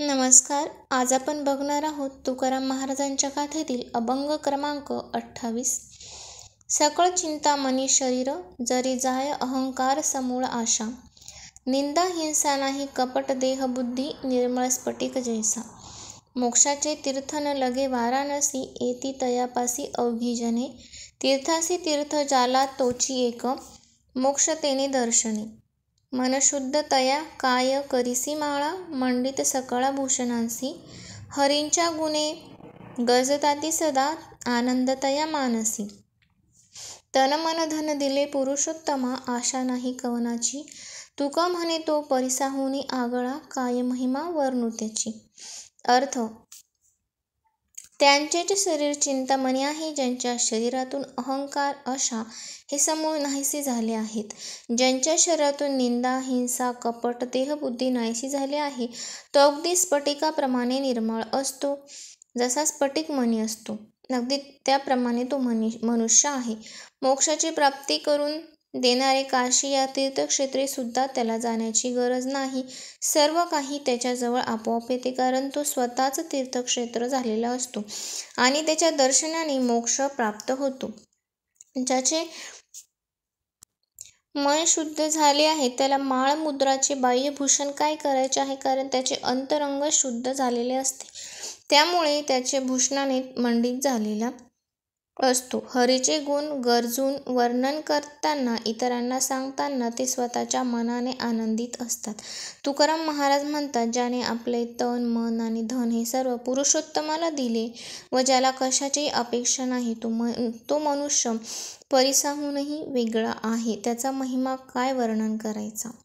नमस्कार आज आपण बघणार आहोत तुकाराम महाराजांच्या गाथेतील अभंग क्रमांक अठ्ठावीस सकळ चिंता मनी शरीर जरी जाय अहंकार समूळ आशा निंदा हिंसा नाही कपट देह बुद्धी निर्मळ स्फटिक जैसा मोक्षाचे तीर्थ लगे वाराणसी येती तयापासी अवघी तीर्थासी तीर्थ जाला तोची एक मोक्ष तेने दर्शने मनशुद्धतया काय करिसी माळा मंडित सकळ भूषणांसी हरींच्या गुणे गजताती सदा आनंदतया मानसी तन मन धन दिले पुरुषोत्तमा आशा नाही कवनाची तुक म्हणे तो परिसाहुनी आगळा काय महिमा वर्णुतेची अर्थ जे शरीर चिंतामणी आहे ज्यांच्या शरीरातून अहंकार अशा हे समूळ नाहीसे झाले आहेत ज्यांच्या शरीरातून निंदा हिंसा कपट देहबुद्धी नाहीशी झाली आहे तो अगदी स्फटिकाप्रमाणे निर्मळ असतो जसा स्फटिक मणी असतो अगदी त्याप्रमाणे तो मनी मनुष्य आहे मोक्षाची प्राप्ती करून देणारे काशी या तीर्थक्षेत्रे सुद्धा त्याला जाण्याची गरज नाही सर्व काही त्याच्याजवळ आपोआप येते कारण तो स्वतःच तीर्थक्षेत्र झालेला असतो आणि त्याच्या दर्शनाने मोक्ष प्राप्त होतो ज्याचे मन शुद्ध झाले आहे त्याला माळ मुद्राचे बाह्यभूषण काय करायचे आहे कारण त्याचे अंतरंग शुद्ध झालेले असते त्यामुळे त्याचे भूषणाने मंडित झालेला असतो हरीचे गुण गरजून वर्णन करताना इतरांना सांगताना ते स्वतःच्या मनाने आनंदित असतात तुकाराम महाराज म्हणतात ज्याने आपले तन मन आणि धन हे सर्व पुरुषोत्तमाला दिले व ज्याला कशाचीही अपेक्षा नाही तो मन तो मनुष्य परिसाहूनही वेगळा आहे त्याचा महिमा काय वर्णन करायचा